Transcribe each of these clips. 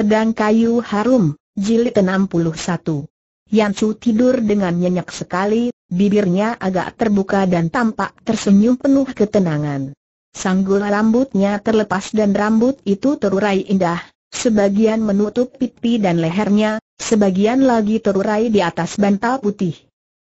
Pedang Kayu Harum, Jilid 61 Yansu tidur dengan nyenyak sekali, bibirnya agak terbuka dan tampak tersenyum penuh ketenangan. Sanggul rambutnya terlepas dan rambut itu terurai indah, sebagian menutup pipi dan lehernya, sebagian lagi terurai di atas bantal putih.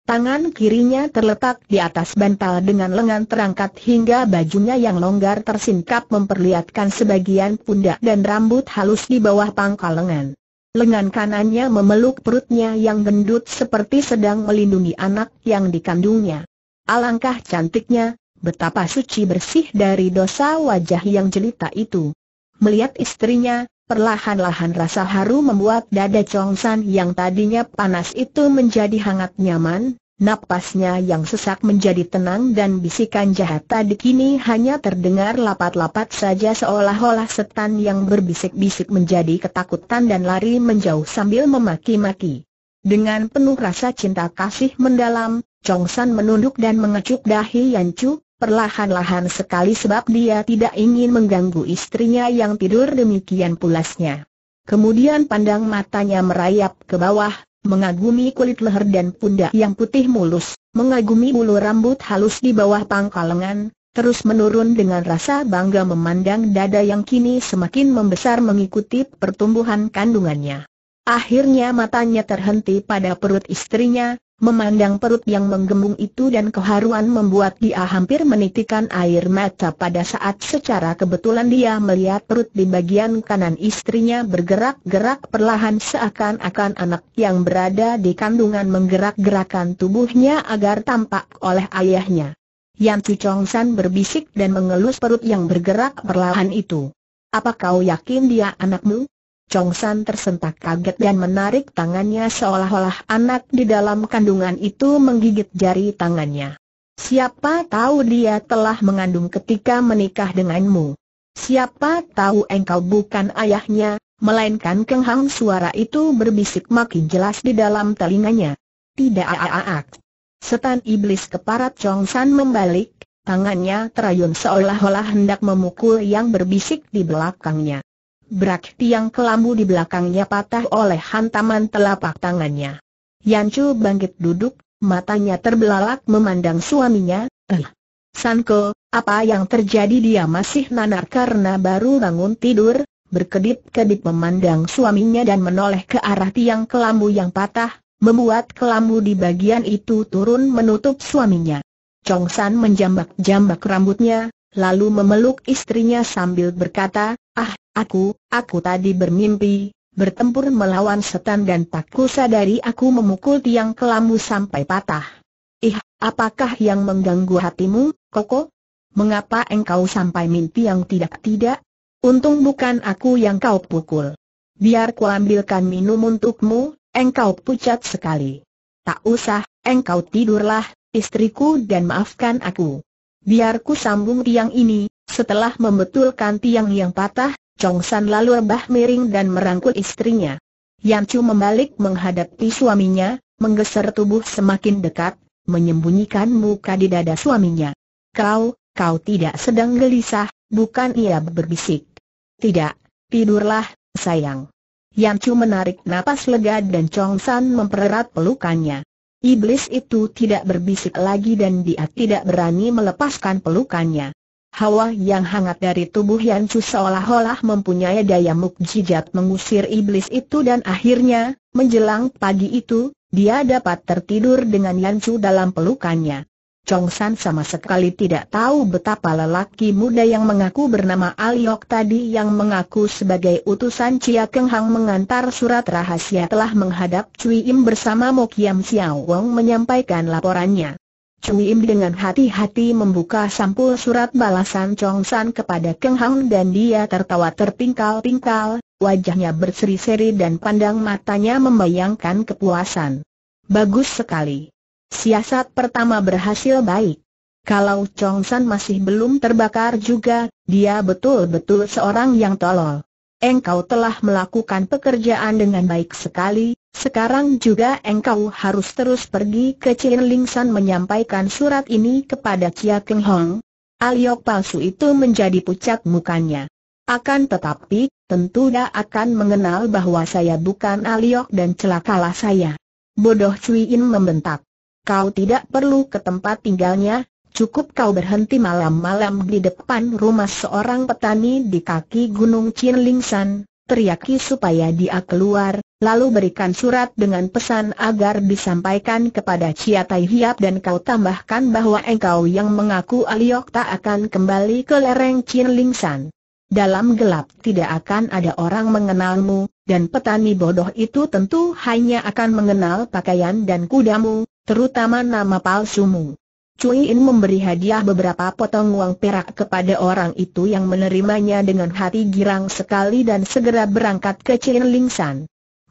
Tangan kirinya terletak di atas bantal dengan lengan terangkat hingga bajunya yang longgar tersingkap memperlihatkan sebagian pundak dan rambut halus di bawah pangkal lengan. Lengan kanannya memeluk perutnya yang gendut seperti sedang melindungi anak yang dikandungnya. Alangkah cantiknya, betapa suci bersih dari dosa wajah yang jelita itu. Melihat istrinya, Perlahan-lahan rasa haru membuat dada Chong San yang tadinya panas itu menjadi hangat nyaman, napasnya yang sesak menjadi tenang dan bisikan jahat tadi kini hanya terdengar lapat-lapat saja seolah-olah setan yang berbisik-bisik menjadi ketakutan dan lari menjauh sambil memaki-maki. Dengan penuh rasa cinta kasih mendalam, Chong San menunduk dan mengecup dahi Yan Chu, perlahan-lahan sekali sebab dia tidak ingin mengganggu istrinya yang tidur demikian pulasnya. Kemudian pandang matanya merayap ke bawah, mengagumi kulit leher dan pundak yang putih mulus, mengagumi bulu rambut halus di bawah pangkal lengan, terus menurun dengan rasa bangga memandang dada yang kini semakin membesar mengikuti pertumbuhan kandungannya. Akhirnya matanya terhenti pada perut istrinya, Memandang perut yang menggembung itu dan keharuan membuat dia hampir menitikan air mata pada saat secara kebetulan dia melihat perut di bagian kanan istrinya bergerak-gerak perlahan seakan-akan anak yang berada di kandungan menggerak-gerakan tubuhnya agar tampak oleh ayahnya. Yang Chongsan berbisik dan mengelus perut yang bergerak perlahan itu. Apa kau yakin dia anakmu? Chong San tersentak kaget dan menarik tangannya seolah-olah anak di dalam kandungan itu menggigit jari tangannya. Siapa tahu dia telah mengandung ketika menikah denganmu. Siapa tahu engkau bukan ayahnya, melainkan kenghang suara itu berbisik makin jelas di dalam telinganya. Tidak aak. Ah, ah, ah. Setan iblis keparat Chong San membalik, tangannya terayun seolah-olah hendak memukul yang berbisik di belakangnya. Berak tiang kelambu di belakangnya patah oleh hantaman telapak tangannya. Yancu bangkit duduk, matanya terbelalak memandang suaminya, eh, Sanko, apa yang terjadi dia masih nanar karena baru bangun tidur, berkedip-kedip memandang suaminya dan menoleh ke arah tiang kelambu yang patah, membuat kelambu di bagian itu turun menutup suaminya. Chong San menjambak-jambak rambutnya, lalu memeluk istrinya sambil berkata, Ah, aku, aku tadi bermimpi, bertempur melawan setan dan tak kusadari aku memukul tiang kelamu sampai patah. Ih, apakah yang mengganggu hatimu, Koko? Mengapa engkau sampai mimpi yang tidak-tidak? Untung bukan aku yang kau pukul. Biar kuambilkan minum untukmu, engkau pucat sekali. Tak usah, engkau tidurlah, istriku dan maafkan aku. Biar ku sambung tiang ini, setelah membetulkan tiang yang patah, Chong San lalu rebah miring dan merangkul istrinya. Yan Chu membalik menghadapi suaminya, menggeser tubuh semakin dekat, menyembunyikan muka di dada suaminya. Kau, kau tidak sedang gelisah, bukan ia berbisik. Tidak, tidurlah, sayang. Yan Chu menarik napas lega dan Chong San mempererat pelukannya. Iblis itu tidak berbisik lagi dan dia tidak berani melepaskan pelukannya. Hawa yang hangat dari tubuh Yan Chu seolah-olah mempunyai daya mukjizat mengusir iblis itu dan akhirnya, menjelang pagi itu, dia dapat tertidur dengan Yan Chu dalam pelukannya. Chong San sama sekali tidak tahu betapa lelaki muda yang mengaku bernama Aliok tadi yang mengaku sebagai utusan Chia Keng Hang mengantar surat rahasia telah menghadap Cui Im bersama Mo Kiam Xiao Wong menyampaikan laporannya. Cui Im dengan hati-hati membuka sampul surat balasan Chong San kepada Keng Hang dan dia tertawa terpingkal-pingkal, wajahnya berseri-seri dan pandang matanya membayangkan kepuasan. Bagus sekali. Siasat pertama berhasil baik. Kalau Chong San masih belum terbakar juga, dia betul-betul seorang yang tolol. Engkau telah melakukan pekerjaan dengan baik sekali, sekarang juga engkau harus terus pergi ke Chin Ling San menyampaikan surat ini kepada Chia Keng Hong. Aliok palsu itu menjadi pucat mukanya. Akan tetapi, tentu dia akan mengenal bahwa saya bukan Aliok dan celakalah saya. Bodoh Cui In membentak. Kau tidak perlu ke tempat tinggalnya, cukup kau berhenti malam-malam di depan rumah seorang petani di kaki Gunung San, teriaki supaya dia keluar, lalu berikan surat dengan pesan agar disampaikan kepada Cia Tai Hiap dan kau tambahkan bahwa engkau yang mengaku Aliok tak akan kembali ke lereng San. Dalam gelap tidak akan ada orang mengenalmu, dan petani bodoh itu tentu hanya akan mengenal pakaian dan kudamu, terutama nama palsumu. Cui In memberi hadiah beberapa potong uang perak kepada orang itu yang menerimanya dengan hati girang sekali dan segera berangkat ke Chin San.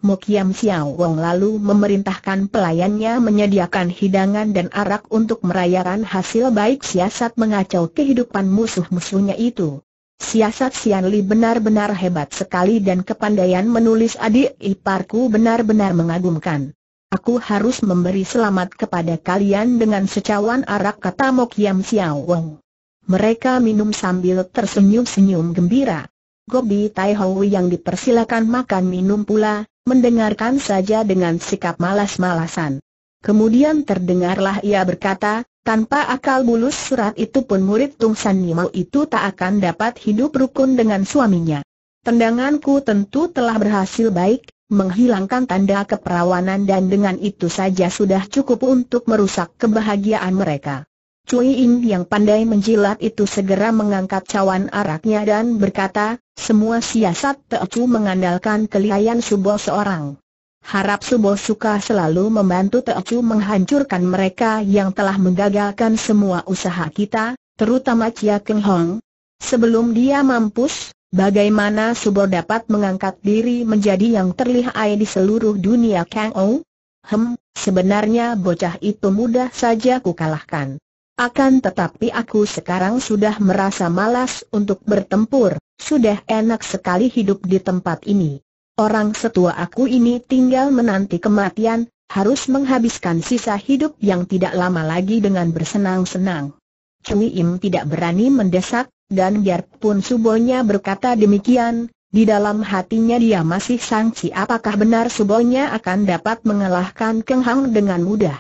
Mokiam Xiao Wong lalu memerintahkan pelayannya menyediakan hidangan dan arak untuk merayakan hasil baik siasat mengacau kehidupan musuh-musuhnya itu. Siasat Sian Li benar-benar hebat sekali dan kepandaian menulis adik iparku benar-benar mengagumkan. Aku harus memberi selamat kepada kalian dengan secawan arak kata Mok Yam Xiao Wong. Mereka minum sambil tersenyum-senyum gembira. Gobi Tai Hou yang dipersilakan makan minum pula, mendengarkan saja dengan sikap malas-malasan. Kemudian terdengarlah ia berkata, tanpa akal bulus surat itu pun murid Tung San Nimo itu tak akan dapat hidup rukun dengan suaminya. Tendanganku tentu telah berhasil baik, menghilangkan tanda keperawanan dan dengan itu saja sudah cukup untuk merusak kebahagiaan mereka. Cui In yang pandai menjilat itu segera mengangkat cawan araknya dan berkata, semua siasat Teocu mengandalkan kelihayan Subo seorang. Harap Subo suka selalu membantu Teocu menghancurkan mereka yang telah menggagalkan semua usaha kita, terutama Chia Keng Hong. Sebelum dia mampus, Bagaimana Subor dapat mengangkat diri menjadi yang terlihai di seluruh dunia Kang Ou? Hem, sebenarnya bocah itu mudah saja kukalahkan. Akan tetapi aku sekarang sudah merasa malas untuk bertempur, sudah enak sekali hidup di tempat ini. Orang setua aku ini tinggal menanti kematian, harus menghabiskan sisa hidup yang tidak lama lagi dengan bersenang-senang. Cui Im tidak berani mendesak, dan biarpun Subonya berkata demikian, di dalam hatinya dia masih sangsi apakah benar Subonya akan dapat mengalahkan Keng Hang dengan mudah.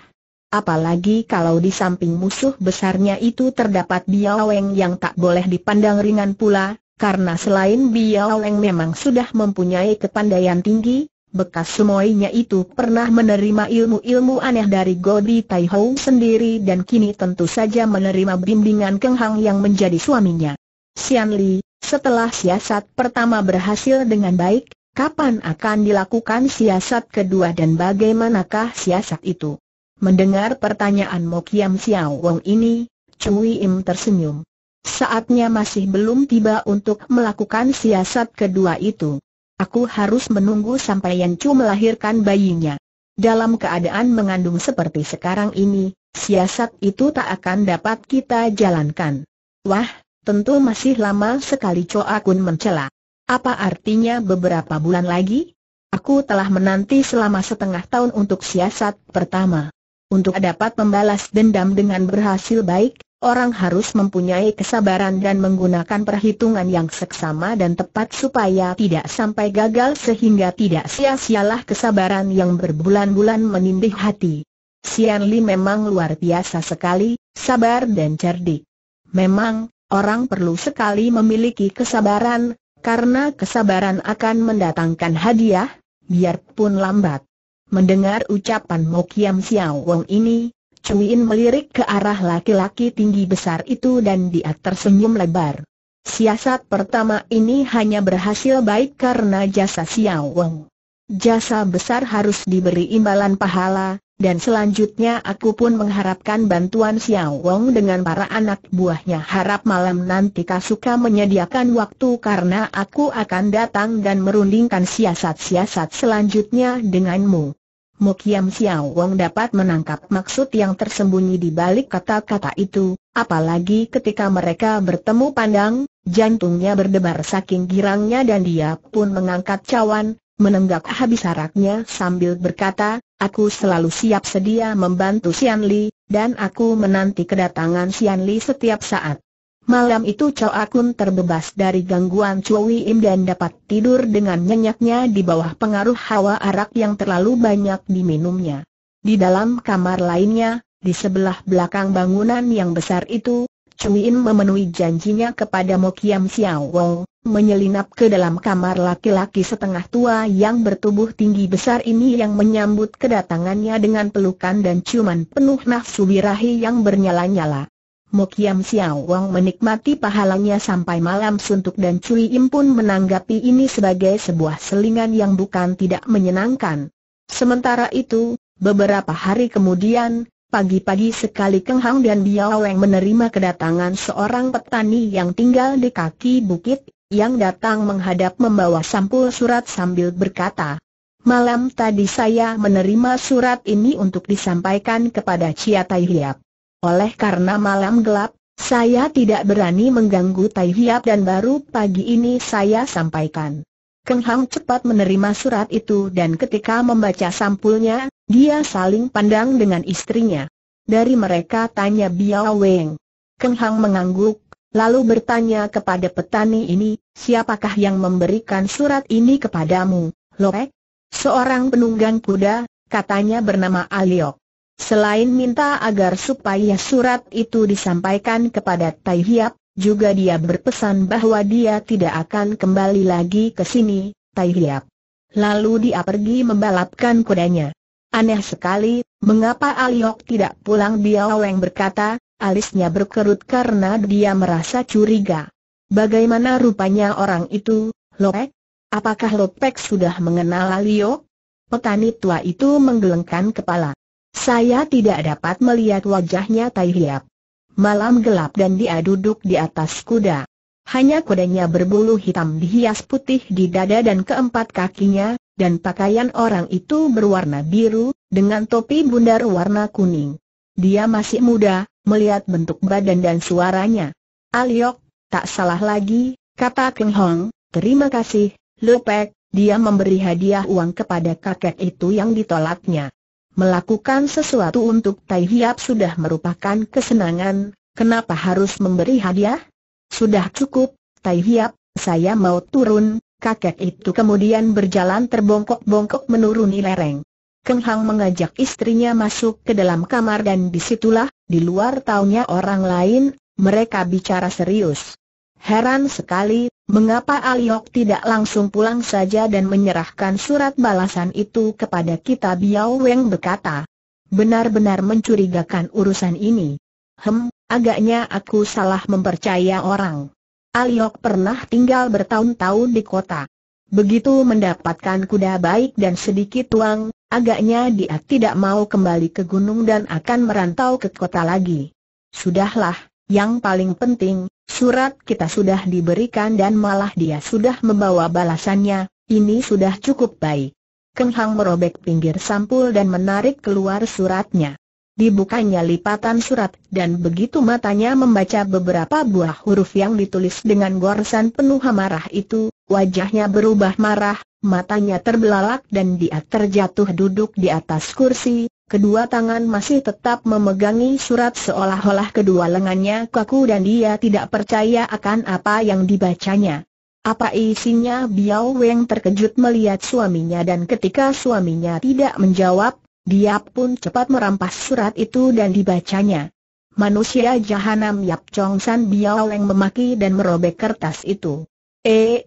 Apalagi kalau di samping musuh besarnya itu terdapat Biaweng yang tak boleh dipandang ringan pula, karena selain Biaweng memang sudah mempunyai kepandaian tinggi, bekas semuanya itu pernah menerima ilmu-ilmu aneh dari Godi Tai sendiri dan kini tentu saja menerima bimbingan Keng Hang yang menjadi suaminya. Sian Li, setelah siasat pertama berhasil dengan baik, kapan akan dilakukan siasat kedua dan bagaimanakah siasat itu? Mendengar pertanyaan Mokiam Xiao Wong ini, Cui Im tersenyum. Saatnya masih belum tiba untuk melakukan siasat kedua itu. Aku harus menunggu sampai Chu melahirkan bayinya. Dalam keadaan mengandung seperti sekarang ini, siasat itu tak akan dapat kita jalankan. Wah, tentu masih lama sekali Choa Kun mencela. Apa artinya beberapa bulan lagi? Aku telah menanti selama setengah tahun untuk siasat pertama. Untuk dapat membalas dendam dengan berhasil baik, orang harus mempunyai kesabaran dan menggunakan perhitungan yang seksama dan tepat supaya tidak sampai gagal sehingga tidak sia-sialah kesabaran yang berbulan-bulan menindih hati. Sian Li memang luar biasa sekali, sabar dan cerdik. Memang, orang perlu sekali memiliki kesabaran, karena kesabaran akan mendatangkan hadiah, biarpun lambat. Mendengar ucapan Mo Xiao Wong ini, Cuiin melirik ke arah laki-laki tinggi besar itu dan dia tersenyum lebar. Siasat pertama ini hanya berhasil baik karena jasa Xiao Wang. Jasa besar harus diberi imbalan pahala, dan selanjutnya aku pun mengharapkan bantuan Xiao Wang dengan para anak buahnya harap malam nanti Kasuka menyediakan waktu karena aku akan datang dan merundingkan siasat-siasat selanjutnya denganmu. Mokiam Xiao Wang dapat menangkap maksud yang tersembunyi di balik kata-kata itu, apalagi ketika mereka bertemu pandang, jantungnya berdebar saking girangnya dan dia pun mengangkat cawan, menenggak habis haraknya sambil berkata, aku selalu siap sedia membantu Xian Li, dan aku menanti kedatangan Xian Li setiap saat. Malam itu Chow Akun terbebas dari gangguan Chui Im dan dapat tidur dengan nyenyaknya di bawah pengaruh hawa arak yang terlalu banyak diminumnya. Di dalam kamar lainnya, di sebelah belakang bangunan yang besar itu, Chui Im memenuhi janjinya kepada Mo Kiam Xiao Wong, menyelinap ke dalam kamar laki-laki setengah tua yang bertubuh tinggi besar ini yang menyambut kedatangannya dengan pelukan dan ciuman penuh nafsu birahi yang bernyala-nyala. Mokiam Xiao Wang menikmati pahalanya sampai malam suntuk dan Cui Im pun menanggapi ini sebagai sebuah selingan yang bukan tidak menyenangkan. Sementara itu, beberapa hari kemudian, pagi-pagi sekali Keng Hang dan Biao Wang menerima kedatangan seorang petani yang tinggal di kaki bukit, yang datang menghadap membawa sampul surat sambil berkata, Malam tadi saya menerima surat ini untuk disampaikan kepada Chia Tai Hiap. Oleh karena malam gelap, saya tidak berani mengganggu Tai Hiap dan baru pagi ini saya sampaikan. Keng Hang cepat menerima surat itu dan ketika membaca sampulnya, dia saling pandang dengan istrinya. Dari mereka tanya Biao Weng. Keng Hang mengangguk, lalu bertanya kepada petani ini, siapakah yang memberikan surat ini kepadamu, Lopek? Seorang penunggang kuda, katanya bernama Aliok. Selain minta agar supaya surat itu disampaikan kepada Tai Hiap, juga dia berpesan bahwa dia tidak akan kembali lagi ke sini, Tai Hiap. Lalu dia pergi membalapkan kudanya. Aneh sekali, mengapa Aliok tidak pulang Biaweng berkata, alisnya berkerut karena dia merasa curiga. Bagaimana rupanya orang itu, Lopek? Apakah Lopek sudah mengenal Aliok? Petani tua itu menggelengkan kepala. Saya tidak dapat melihat wajahnya Tai Hiap. Malam gelap dan dia duduk di atas kuda. Hanya kudanya berbulu hitam dihias putih di dada dan keempat kakinya, dan pakaian orang itu berwarna biru, dengan topi bundar warna kuning. Dia masih muda, melihat bentuk badan dan suaranya. Aliok, tak salah lagi, kata Keng Hong, terima kasih, Lepek, dia memberi hadiah uang kepada kakek itu yang ditolaknya. Melakukan sesuatu untuk Tai Hiap sudah merupakan kesenangan, kenapa harus memberi hadiah? Sudah cukup, Tai Hiap, saya mau turun, kakek itu kemudian berjalan terbongkok-bongkok menuruni lereng. Keng Hang mengajak istrinya masuk ke dalam kamar dan disitulah, di luar taunya orang lain, mereka bicara serius. Heran sekali, mengapa Aliok tidak langsung pulang saja dan menyerahkan surat balasan itu kepada kita Biao Weng berkata. Benar-benar mencurigakan urusan ini. Hem, agaknya aku salah mempercaya orang. Aliok pernah tinggal bertahun-tahun di kota. Begitu mendapatkan kuda baik dan sedikit uang, agaknya dia tidak mau kembali ke gunung dan akan merantau ke kota lagi. Sudahlah, yang paling penting, surat kita sudah diberikan dan malah dia sudah membawa balasannya, ini sudah cukup baik. Keng Hang merobek pinggir sampul dan menarik keluar suratnya. Dibukanya lipatan surat dan begitu matanya membaca beberapa buah huruf yang ditulis dengan goresan penuh amarah itu, wajahnya berubah marah, matanya terbelalak dan dia terjatuh duduk di atas kursi, Kedua tangan masih tetap memegangi surat seolah-olah kedua lengannya kaku dan dia tidak percaya akan apa yang dibacanya. Apa isinya Biao Weng terkejut melihat suaminya dan ketika suaminya tidak menjawab, dia pun cepat merampas surat itu dan dibacanya. Manusia jahanam Yap Chong San Biao Weng memaki dan merobek kertas itu. Eh,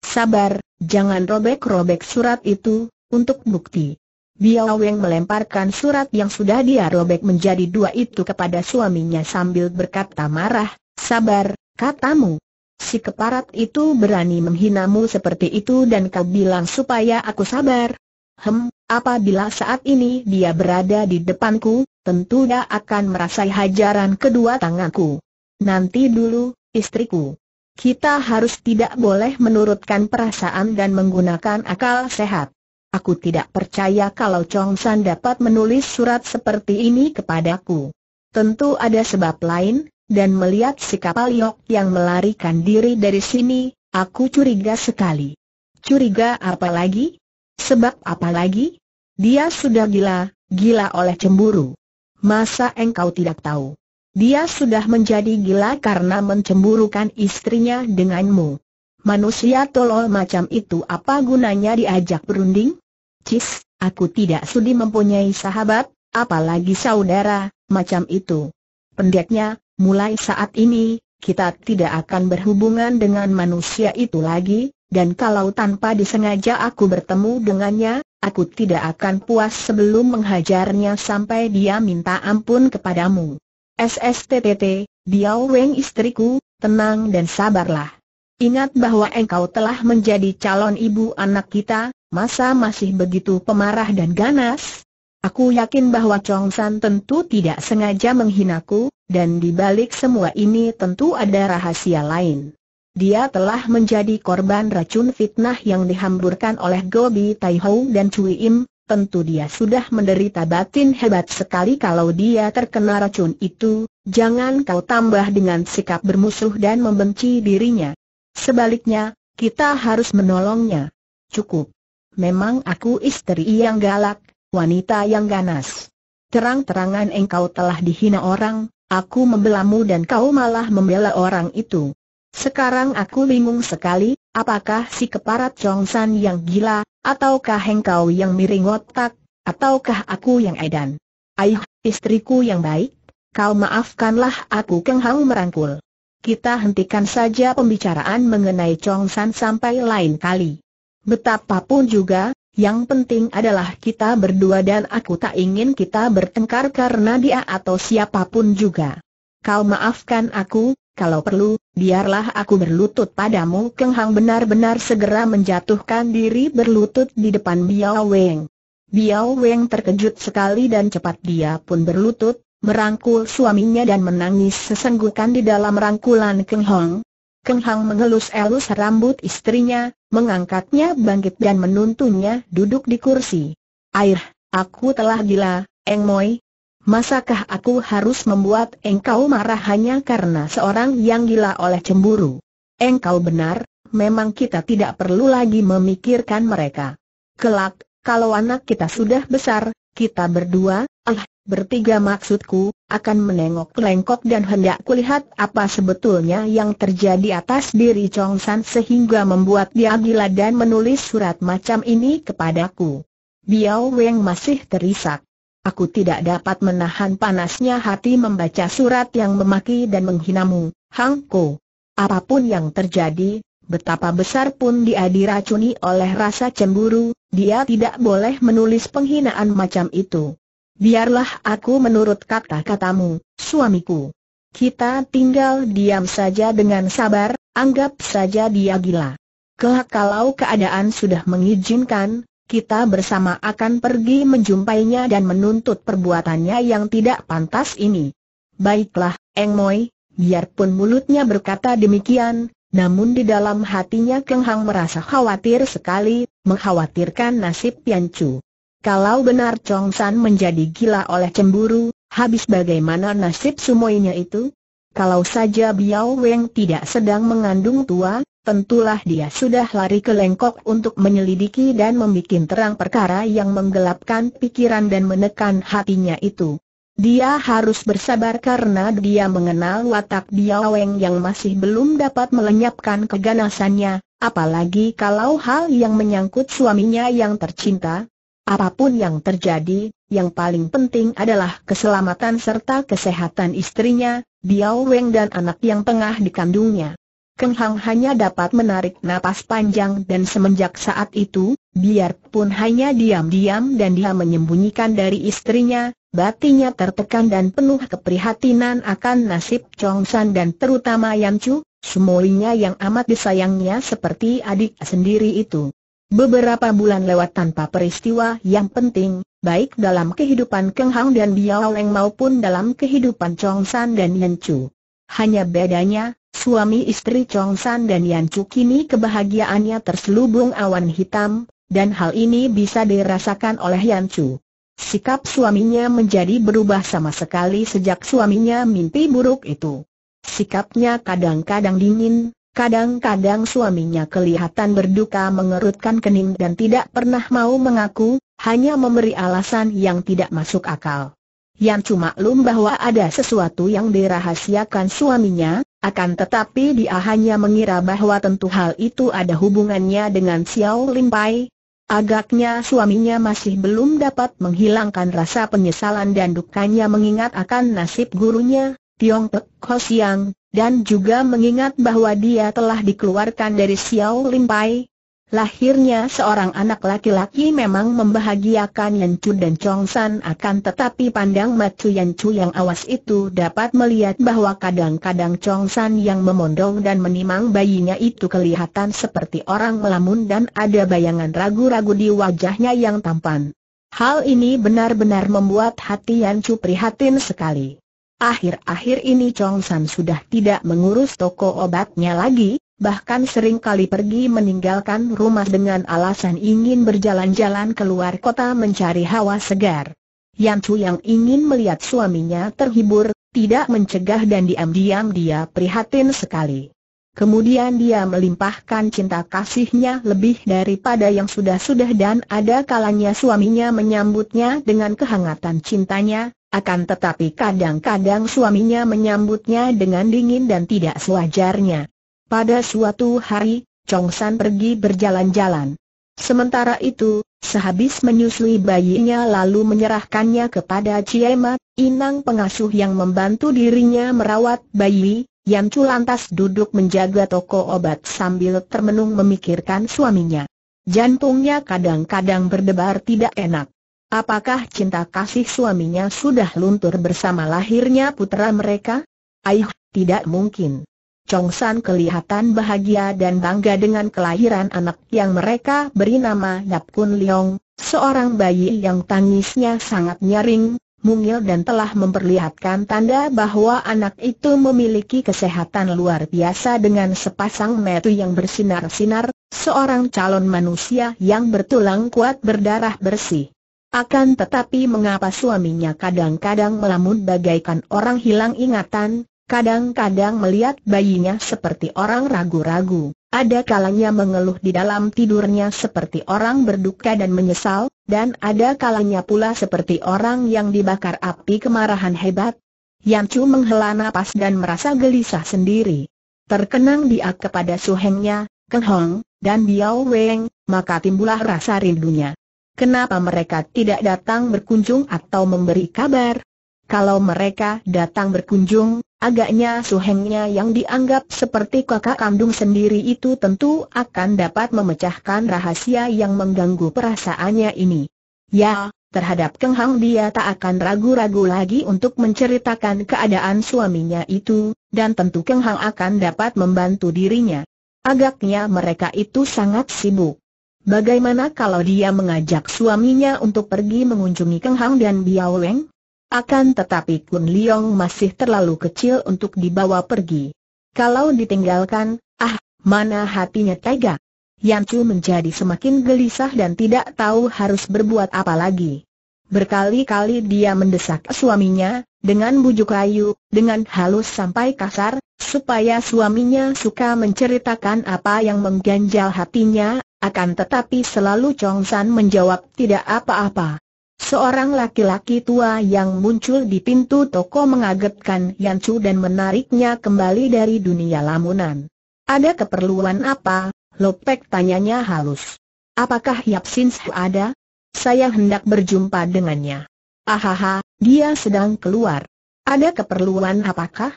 sabar, jangan robek-robek surat itu, untuk bukti. Biao Weng melemparkan surat yang sudah dia robek menjadi dua itu kepada suaminya sambil berkata marah, sabar, katamu. Si keparat itu berani menghinamu seperti itu dan kau bilang supaya aku sabar. Hem, apabila saat ini dia berada di depanku, tentu dia akan merasai hajaran kedua tanganku. Nanti dulu, istriku. Kita harus tidak boleh menurutkan perasaan dan menggunakan akal sehat. Aku tidak percaya kalau Chong San dapat menulis surat seperti ini kepadaku. Tentu ada sebab lain, dan melihat sikap Aliok yang melarikan diri dari sini, aku curiga sekali. Curiga apa lagi? Sebab apa lagi? Dia sudah gila, gila oleh cemburu. Masa engkau tidak tahu? Dia sudah menjadi gila karena mencemburukan istrinya denganmu. Manusia tolol macam itu apa gunanya diajak berunding? Cis, aku tidak sudi mempunyai sahabat, apalagi saudara, macam itu. Pendeknya, mulai saat ini, kita tidak akan berhubungan dengan manusia itu lagi, dan kalau tanpa disengaja aku bertemu dengannya, aku tidak akan puas sebelum menghajarnya sampai dia minta ampun kepadamu. SSTTT, diau Weng istriku, tenang dan sabarlah. Ingat bahwa engkau telah menjadi calon ibu anak kita, masa masih begitu pemarah dan ganas? Aku yakin bahwa Chong San tentu tidak sengaja menghinaku, dan di balik semua ini tentu ada rahasia lain. Dia telah menjadi korban racun fitnah yang dihamburkan oleh Gobi Tai Hou dan Cui Im, tentu dia sudah menderita batin hebat sekali kalau dia terkena racun itu, jangan kau tambah dengan sikap bermusuh dan membenci dirinya. Sebaliknya, kita harus menolongnya. Cukup. Memang aku istri yang galak, wanita yang ganas. Terang-terangan engkau telah dihina orang, aku membelamu dan kau malah membela orang itu. Sekarang aku bingung sekali, apakah si keparat Chongsan yang gila, ataukah engkau yang miring otak, ataukah aku yang edan? Aih, istriku yang baik, kau maafkanlah aku kenghau merangkul kita hentikan saja pembicaraan mengenai Chong San sampai lain kali. Betapapun juga, yang penting adalah kita berdua dan aku tak ingin kita bertengkar karena dia atau siapapun juga. Kau maafkan aku, kalau perlu, biarlah aku berlutut padamu Keng Hang benar-benar segera menjatuhkan diri berlutut di depan Biao Weng. Biao Weng terkejut sekali dan cepat dia pun berlutut, merangkul suaminya dan menangis sesenggukan di dalam rangkulan Keng Hong. Keng hong mengelus-elus rambut istrinya, mengangkatnya bangkit dan menuntunnya duduk di kursi. Air, aku telah gila, Eng Moi. Masakah aku harus membuat engkau marah hanya karena seorang yang gila oleh cemburu? Engkau benar, memang kita tidak perlu lagi memikirkan mereka. Kelak, kalau anak kita sudah besar, kita berdua, ah, Bertiga maksudku, akan menengok lengkok dan hendak kulihat apa sebetulnya yang terjadi atas diri Chong San sehingga membuat dia gila dan menulis surat macam ini kepadaku. Biao Weng masih terisak. Aku tidak dapat menahan panasnya hati membaca surat yang memaki dan menghinamu, Hang Ko. Apapun yang terjadi, betapa besar pun dia diracuni oleh rasa cemburu, dia tidak boleh menulis penghinaan macam itu biarlah aku menurut kata-katamu, suamiku. Kita tinggal diam saja dengan sabar, anggap saja dia gila. Kelak kalau keadaan sudah mengizinkan, kita bersama akan pergi menjumpainya dan menuntut perbuatannya yang tidak pantas ini. Baiklah, Eng Moi, biarpun mulutnya berkata demikian, namun di dalam hatinya Keng Hang merasa khawatir sekali, mengkhawatirkan nasib Pian Chu. Kalau benar Chong San menjadi gila oleh cemburu, habis bagaimana nasib semuanya itu? Kalau saja Biao Weng tidak sedang mengandung tua, tentulah dia sudah lari ke Lengkok untuk menyelidiki dan membuat terang perkara yang menggelapkan pikiran dan menekan hatinya itu. Dia harus bersabar karena dia mengenal watak Biao Weng yang masih belum dapat melenyapkan keganasannya, apalagi kalau hal yang menyangkut suaminya yang tercinta, Apapun yang terjadi, yang paling penting adalah keselamatan serta kesehatan istrinya, Biao Weng dan anak yang tengah dikandungnya. Keng Hang hanya dapat menarik napas panjang dan semenjak saat itu, biarpun hanya diam-diam dan dia menyembunyikan dari istrinya, batinya tertekan dan penuh keprihatinan akan nasib Chong San dan terutama Yan Chu, semuanya yang amat disayangnya seperti adik sendiri itu. Beberapa bulan lewat tanpa peristiwa yang penting, baik dalam kehidupan Keng Hang dan Biao Leng maupun dalam kehidupan Chong San dan Yan Chu. Hanya bedanya, suami istri Chong San dan Yan Chu kini kebahagiaannya terselubung awan hitam, dan hal ini bisa dirasakan oleh Yan Chu. Sikap suaminya menjadi berubah sama sekali sejak suaminya mimpi buruk itu. Sikapnya kadang-kadang dingin, Kadang-kadang suaminya kelihatan berduka mengerutkan kening dan tidak pernah mau mengaku, hanya memberi alasan yang tidak masuk akal. Yang cuma lum bahwa ada sesuatu yang dirahasiakan suaminya, akan tetapi dia hanya mengira bahwa tentu hal itu ada hubungannya dengan Xiao Limpai. Agaknya suaminya masih belum dapat menghilangkan rasa penyesalan dan dukanya mengingat akan nasib gurunya, Tiong Tek Ho Siang, dan juga mengingat bahwa dia telah dikeluarkan dari Xiao Limpai. Lahirnya seorang anak laki-laki memang membahagiakan Yan Chu dan Chong San akan tetapi pandang mata Yan Chu yang awas itu dapat melihat bahwa kadang-kadang Chong San yang memondong dan menimang bayinya itu kelihatan seperti orang melamun dan ada bayangan ragu-ragu di wajahnya yang tampan. Hal ini benar-benar membuat hati Yan Chu prihatin sekali. Akhir-akhir ini Chong San sudah tidak mengurus toko obatnya lagi, bahkan sering kali pergi meninggalkan rumah dengan alasan ingin berjalan-jalan keluar kota mencari hawa segar. Yan Chu yang ingin melihat suaminya terhibur, tidak mencegah dan diam-diam dia prihatin sekali. Kemudian dia melimpahkan cinta kasihnya lebih daripada yang sudah-sudah dan ada kalanya suaminya menyambutnya dengan kehangatan cintanya, akan tetapi kadang-kadang suaminya menyambutnya dengan dingin dan tidak sewajarnya. Pada suatu hari, Chong San pergi berjalan-jalan. Sementara itu, sehabis menyusui bayinya lalu menyerahkannya kepada Ciema, inang pengasuh yang membantu dirinya merawat bayi, Yan Chu lantas duduk menjaga toko obat sambil termenung memikirkan suaminya. Jantungnya kadang-kadang berdebar tidak enak. Apakah cinta kasih suaminya sudah luntur bersama lahirnya putra mereka? Aih, tidak mungkin. Chong San kelihatan bahagia dan bangga dengan kelahiran anak yang mereka beri nama Yap Kun Leong, seorang bayi yang tangisnya sangat nyaring, mungil dan telah memperlihatkan tanda bahwa anak itu memiliki kesehatan luar biasa dengan sepasang metu yang bersinar-sinar, seorang calon manusia yang bertulang kuat berdarah bersih. Akan tetapi mengapa suaminya kadang-kadang melamun bagaikan orang hilang ingatan, kadang-kadang melihat bayinya seperti orang ragu-ragu, ada kalanya mengeluh di dalam tidurnya seperti orang berduka dan menyesal, dan ada kalanya pula seperti orang yang dibakar api kemarahan hebat. Yan Chu menghela napas dan merasa gelisah sendiri. Terkenang dia kepada suhengnya, Keng Hong, dan Biao Weng, maka timbullah rasa rindunya. Kenapa mereka tidak datang berkunjung atau memberi kabar? Kalau mereka datang berkunjung, agaknya suhengnya yang dianggap seperti kakak kandung sendiri itu tentu akan dapat memecahkan rahasia yang mengganggu perasaannya ini. Ya, terhadap Keng Hang dia tak akan ragu-ragu lagi untuk menceritakan keadaan suaminya itu, dan tentu Keng Hang akan dapat membantu dirinya. Agaknya mereka itu sangat sibuk. Bagaimana kalau dia mengajak suaminya untuk pergi mengunjungi Keng Hang dan Biao Weng? Akan tetapi Kun Liong masih terlalu kecil untuk dibawa pergi. Kalau ditinggalkan, ah, mana hatinya tega. Yan Chu menjadi semakin gelisah dan tidak tahu harus berbuat apa lagi. Berkali-kali dia mendesak suaminya, dengan bujuk rayu, dengan halus sampai kasar, supaya suaminya suka menceritakan apa yang mengganjal hatinya, akan tetapi selalu Chong San menjawab tidak apa-apa. Seorang laki-laki tua yang muncul di pintu toko mengagetkan Yan Chu dan menariknya kembali dari dunia lamunan. Ada keperluan apa? Lopek tanyanya halus. Apakah Yap Sin ada? Saya hendak berjumpa dengannya. Ahaha, dia sedang keluar. Ada keperluan apakah?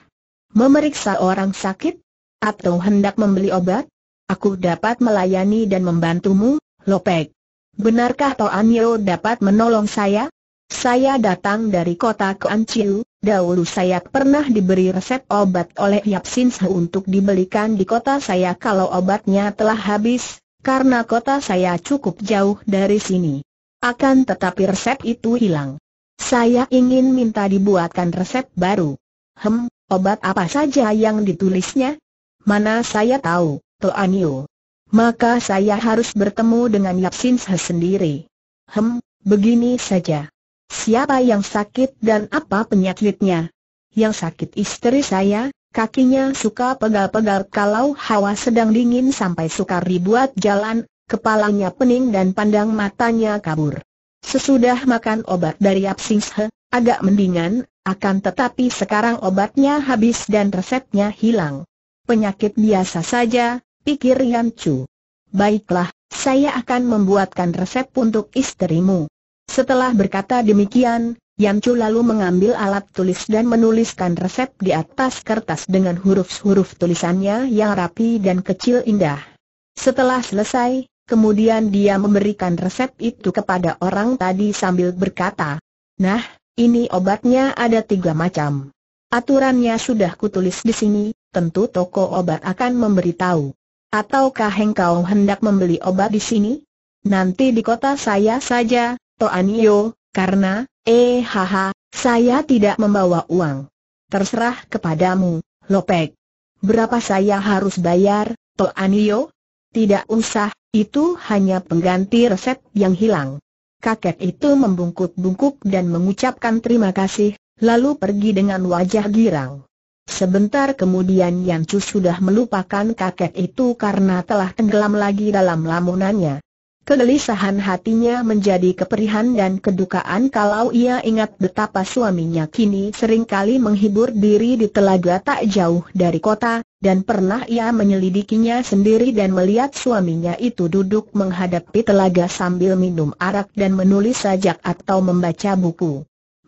Memeriksa orang sakit? Atau hendak membeli obat? Aku dapat melayani dan membantumu, Lopek. Benarkah Yeo dapat menolong saya? Saya datang dari kota Kuanchiu, dahulu saya pernah diberi resep obat oleh Yap Sin untuk dibelikan di kota saya kalau obatnya telah habis, karena kota saya cukup jauh dari sini. Akan tetapi resep itu hilang. Saya ingin minta dibuatkan resep baru. Hem, obat apa saja yang ditulisnya? Mana saya tahu, Yeo maka saya harus bertemu dengan Yapsin sendiri. Hem, begini saja. Siapa yang sakit dan apa penyakitnya? Yang sakit istri saya, kakinya suka pegal-pegal kalau hawa sedang dingin sampai sukar dibuat jalan, kepalanya pening dan pandang matanya kabur. Sesudah makan obat dari Yapsinghe, agak mendingan, akan tetapi sekarang obatnya habis dan resepnya hilang. Penyakit biasa saja, pikir Yan Chu. Baiklah, saya akan membuatkan resep untuk istrimu. Setelah berkata demikian, Yan Chu lalu mengambil alat tulis dan menuliskan resep di atas kertas dengan huruf-huruf tulisannya yang rapi dan kecil indah. Setelah selesai, kemudian dia memberikan resep itu kepada orang tadi sambil berkata, Nah, ini obatnya ada tiga macam. Aturannya sudah kutulis di sini, tentu toko obat akan memberitahu. Ataukah engkau hendak membeli obat di sini? Nanti di kota saya saja, Toanio, karena, eh haha, saya tidak membawa uang. Terserah kepadamu, Lopek. Berapa saya harus bayar, Toanio? Tidak usah, itu hanya pengganti resep yang hilang. Kakek itu membungkuk-bungkuk dan mengucapkan terima kasih, lalu pergi dengan wajah girang. Sebentar kemudian Yan Chu sudah melupakan kakek itu karena telah tenggelam lagi dalam lamunannya. Kegelisahan hatinya menjadi keperihan dan kedukaan kalau ia ingat betapa suaminya kini seringkali menghibur diri di telaga tak jauh dari kota, dan pernah ia menyelidikinya sendiri dan melihat suaminya itu duduk menghadapi telaga sambil minum arak dan menulis sajak atau membaca buku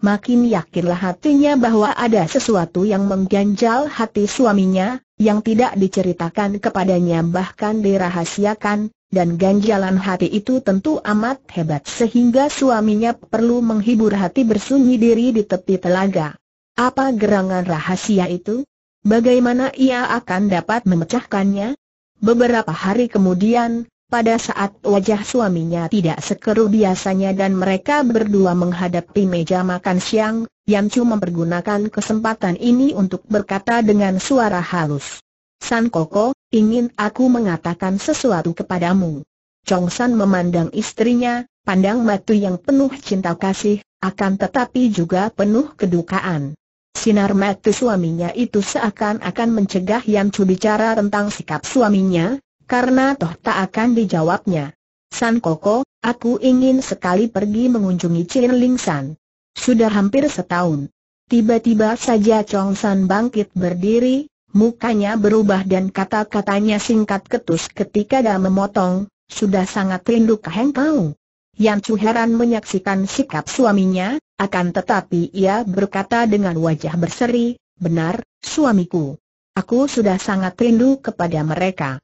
makin yakinlah hatinya bahwa ada sesuatu yang mengganjal hati suaminya, yang tidak diceritakan kepadanya bahkan dirahasiakan, dan ganjalan hati itu tentu amat hebat sehingga suaminya perlu menghibur hati bersunyi diri di tepi telaga. Apa gerangan rahasia itu? Bagaimana ia akan dapat memecahkannya? Beberapa hari kemudian, pada saat wajah suaminya tidak sekeru biasanya dan mereka berdua menghadapi meja makan siang, Chu mempergunakan kesempatan ini untuk berkata dengan suara halus. San Koko, ingin aku mengatakan sesuatu kepadamu. Chong San memandang istrinya, pandang mata yang penuh cinta kasih, akan tetapi juga penuh kedukaan. Sinar mata suaminya itu seakan-akan mencegah Chu bicara tentang sikap suaminya, karena toh tak akan dijawabnya. San Koko, aku ingin sekali pergi mengunjungi Chin Ling San. Sudah hampir setahun. Tiba-tiba saja Chong San bangkit berdiri, mukanya berubah dan kata-katanya singkat ketus ketika dia memotong, sudah sangat rindu ke Heng Kau. Yan Chu heran menyaksikan sikap suaminya, akan tetapi ia berkata dengan wajah berseri, benar, suamiku. Aku sudah sangat rindu kepada mereka.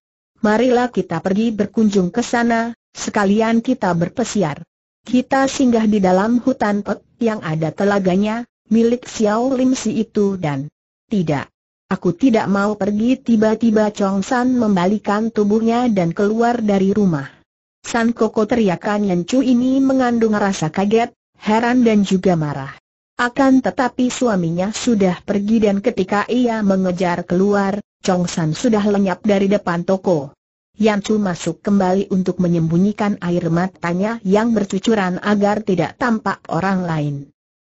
Marilah kita pergi berkunjung ke sana, sekalian kita berpesiar. Kita singgah di dalam hutan pek yang ada telaganya, milik Xiao Lim Si itu dan... Tidak. Aku tidak mau pergi tiba-tiba Chong San membalikan tubuhnya dan keluar dari rumah. San Koko teriakan cu ini mengandung rasa kaget, heran dan juga marah. Akan tetapi suaminya sudah pergi dan ketika ia mengejar keluar, Chong San sudah lenyap dari depan toko. Yan Chu masuk kembali untuk menyembunyikan air matanya yang bercucuran agar tidak tampak orang lain.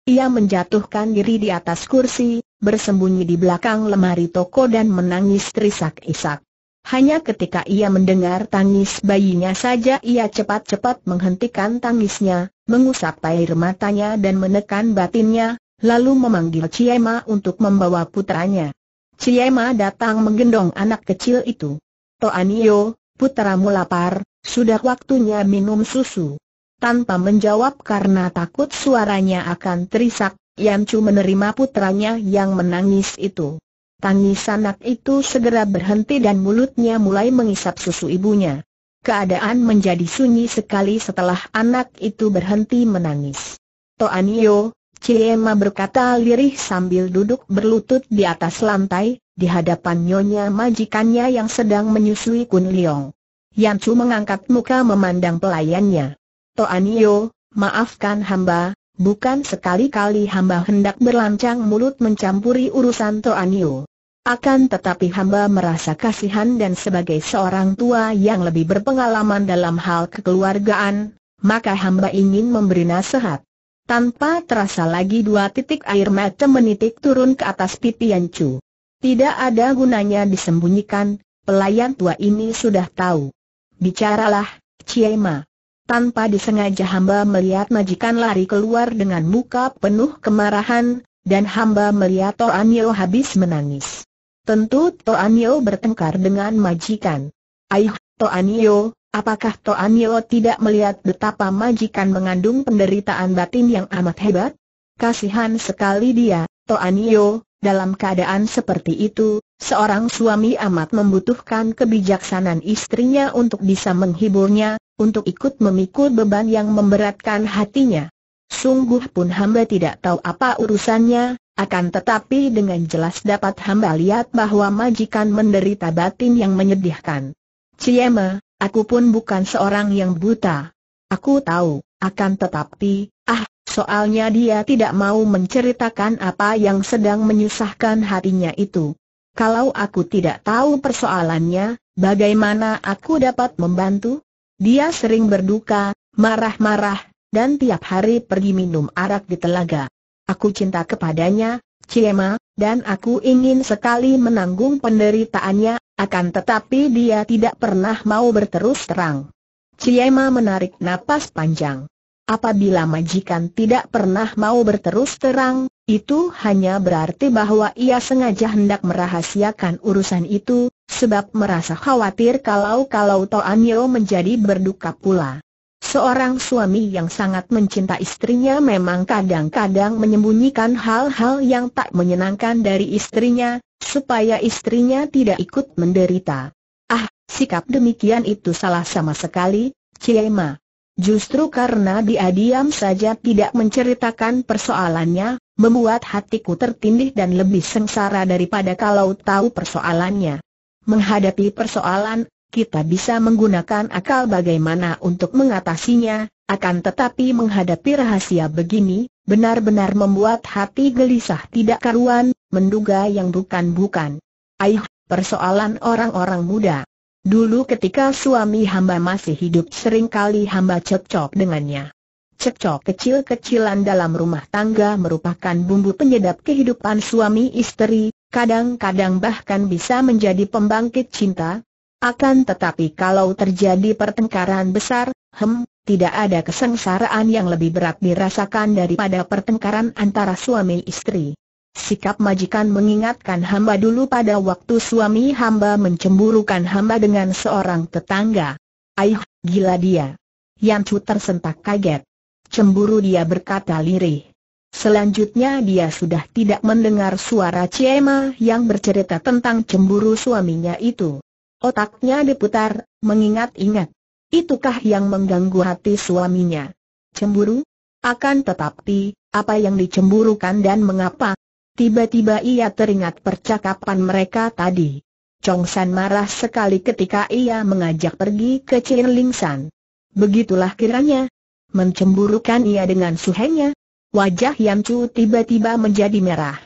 Ia menjatuhkan diri di atas kursi, bersembunyi di belakang lemari toko dan menangis terisak-isak. Hanya ketika ia mendengar tangis bayinya saja ia cepat-cepat menghentikan tangisnya, mengusap air matanya dan menekan batinnya, lalu memanggil Ciema untuk membawa putranya. Ciema datang menggendong anak kecil itu. Toanio, putramu lapar, sudah waktunya minum susu. Tanpa menjawab karena takut suaranya akan terisak, Yancu menerima putranya yang menangis itu. Tangis anak itu segera berhenti dan mulutnya mulai mengisap susu ibunya. Keadaan menjadi sunyi sekali setelah anak itu berhenti menangis. Toanio, Ciema berkata lirih sambil duduk berlutut di atas lantai, di hadapan nyonya majikannya yang sedang menyusui Kun Yan Yancu mengangkat muka memandang pelayannya. Toanio, maafkan hamba, bukan sekali-kali hamba hendak berlancang mulut mencampuri urusan Toanio. Akan tetapi hamba merasa kasihan dan sebagai seorang tua yang lebih berpengalaman dalam hal kekeluargaan, maka hamba ingin memberi nasihat. Tanpa terasa lagi dua titik air mata menitik turun ke atas pipi Yancu. Tidak ada gunanya disembunyikan, pelayan tua ini sudah tahu. Bicaralah, Cie Ma. Tanpa disengaja hamba melihat majikan lari keluar dengan muka penuh kemarahan, dan hamba melihat Toanio habis menangis. Tentu Toanio bertengkar dengan majikan. Aih, Toanio, Apakah Toan Yeo tidak melihat betapa majikan mengandung penderitaan batin yang amat hebat? Kasihan sekali dia, Toan Yeo, dalam keadaan seperti itu, seorang suami amat membutuhkan kebijaksanaan istrinya untuk bisa menghiburnya, untuk ikut memikul beban yang memberatkan hatinya. Sungguh pun hamba tidak tahu apa urusannya, akan tetapi dengan jelas dapat hamba lihat bahwa majikan menderita batin yang menyedihkan. Ciema, Aku pun bukan seorang yang buta. Aku tahu, akan tetapi, ah, soalnya dia tidak mau menceritakan apa yang sedang menyusahkan hatinya itu. Kalau aku tidak tahu persoalannya, bagaimana aku dapat membantu? Dia sering berduka, marah-marah, dan tiap hari pergi minum arak di telaga. Aku cinta kepadanya, Ciema, dan aku ingin sekali menanggung penderitaannya, akan tetapi dia tidak pernah mau berterus terang. Ciema menarik napas panjang. Apabila majikan tidak pernah mau berterus terang, itu hanya berarti bahwa ia sengaja hendak merahasiakan urusan itu, sebab merasa khawatir kalau-kalau Toanyo menjadi berduka pula. Seorang suami yang sangat mencinta istrinya memang kadang-kadang menyembunyikan hal-hal yang tak menyenangkan dari istrinya, supaya istrinya tidak ikut menderita. Ah, sikap demikian itu salah sama sekali, Ciema. Justru karena dia diam saja tidak menceritakan persoalannya, membuat hatiku tertindih dan lebih sengsara daripada kalau tahu persoalannya. Menghadapi persoalan, kita bisa menggunakan akal bagaimana untuk mengatasinya, akan tetapi menghadapi rahasia begini, benar-benar membuat hati gelisah tidak karuan, menduga yang bukan-bukan. Aih, persoalan orang-orang muda. Dulu ketika suami hamba masih hidup seringkali hamba cekcok dengannya. Cekcok kecil-kecilan dalam rumah tangga merupakan bumbu penyedap kehidupan suami istri, kadang-kadang bahkan bisa menjadi pembangkit cinta. Akan tetapi kalau terjadi pertengkaran besar, hem, tidak ada kesengsaraan yang lebih berat dirasakan daripada pertengkaran antara suami istri. Sikap majikan mengingatkan hamba dulu pada waktu suami hamba mencemburukan hamba dengan seorang tetangga. Aih, gila dia. Chu tersentak kaget. Cemburu dia berkata lirih. Selanjutnya dia sudah tidak mendengar suara Ciema yang bercerita tentang cemburu suaminya itu. Otaknya diputar, mengingat-ingat. Itukah yang mengganggu hati suaminya? Cemburu? Akan tetapi, apa yang dicemburukan dan mengapa? Tiba-tiba ia teringat percakapan mereka tadi. Chong San marah sekali ketika ia mengajak pergi ke Ling San. Begitulah kiranya. Mencemburukan ia dengan suhenya. Wajah Yam Chu tiba-tiba menjadi merah.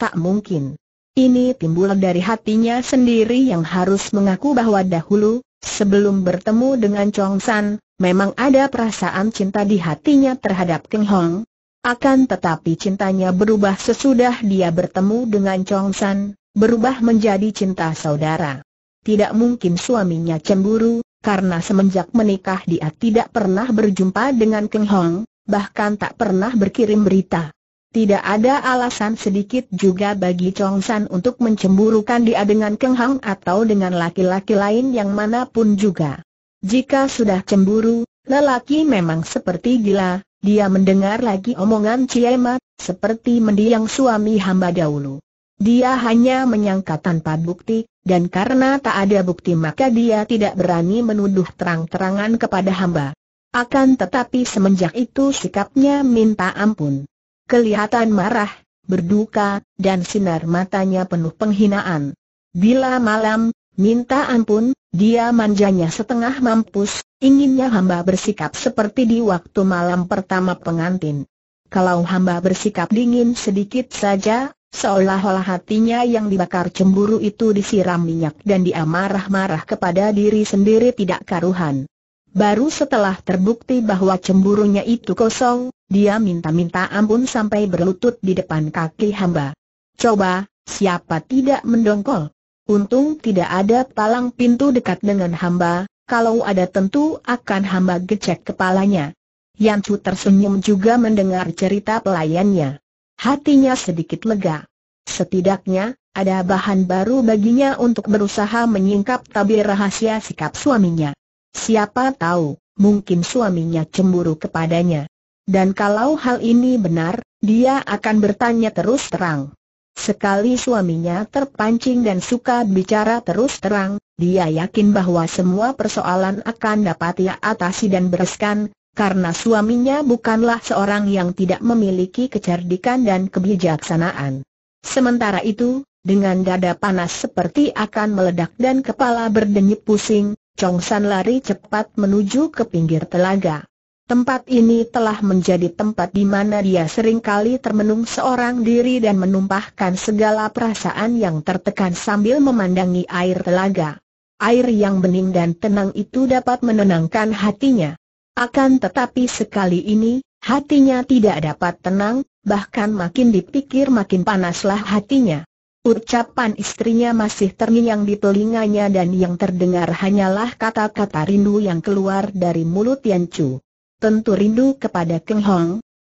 Tak mungkin. Ini timbul dari hatinya sendiri yang harus mengaku bahwa dahulu, sebelum bertemu dengan Chong San, memang ada perasaan cinta di hatinya terhadap King Hong, akan tetapi cintanya berubah sesudah dia bertemu dengan Chong San, berubah menjadi cinta saudara. Tidak mungkin suaminya cemburu, karena semenjak menikah dia tidak pernah berjumpa dengan Keng Hong, bahkan tak pernah berkirim berita. Tidak ada alasan sedikit juga bagi Chong San untuk mencemburukan dia dengan Keng Hong atau dengan laki-laki lain yang manapun juga. Jika sudah cemburu, lelaki memang seperti gila, dia mendengar lagi omongan Ciemat, seperti mendiang suami hamba dahulu. Dia hanya menyangka tanpa bukti, dan karena tak ada bukti maka dia tidak berani menuduh terang-terangan kepada hamba. Akan tetapi semenjak itu sikapnya minta ampun. Kelihatan marah, berduka, dan sinar matanya penuh penghinaan. Bila malam, minta ampun, dia manjanya setengah mampus, inginnya hamba bersikap seperti di waktu malam pertama pengantin. Kalau hamba bersikap dingin sedikit saja, seolah-olah hatinya yang dibakar cemburu itu disiram minyak dan dia marah-marah kepada diri sendiri tidak karuhan. Baru setelah terbukti bahwa cemburunya itu kosong, dia minta-minta ampun sampai berlutut di depan kaki hamba. Coba, siapa tidak mendongkol? Untung tidak ada palang pintu dekat dengan hamba, kalau ada tentu akan hamba gecek kepalanya. Yan Chu tersenyum juga mendengar cerita pelayannya. Hatinya sedikit lega. Setidaknya, ada bahan baru baginya untuk berusaha menyingkap tabir rahasia sikap suaminya. Siapa tahu, mungkin suaminya cemburu kepadanya. Dan kalau hal ini benar, dia akan bertanya terus terang. Sekali suaminya terpancing dan suka bicara terus terang, dia yakin bahwa semua persoalan akan dapat ia atasi dan bereskan, karena suaminya bukanlah seorang yang tidak memiliki kecerdikan dan kebijaksanaan. Sementara itu, dengan dada panas seperti akan meledak dan kepala berdenyut pusing, Chong San lari cepat menuju ke pinggir telaga. Tempat ini telah menjadi tempat di mana dia sering kali termenung seorang diri dan menumpahkan segala perasaan yang tertekan sambil memandangi air telaga. Air yang bening dan tenang itu dapat menenangkan hatinya. Akan tetapi sekali ini, hatinya tidak dapat tenang, bahkan makin dipikir makin panaslah hatinya. Ucapan istrinya masih terngiang di telinganya dan yang terdengar hanyalah kata-kata rindu yang keluar dari mulut Chu tentu rindu kepada Keng Hong.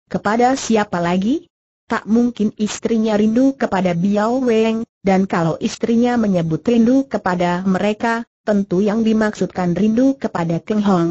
Kepada siapa lagi? Tak mungkin istrinya rindu kepada Biao Weng, dan kalau istrinya menyebut rindu kepada mereka, tentu yang dimaksudkan rindu kepada Keng Hong.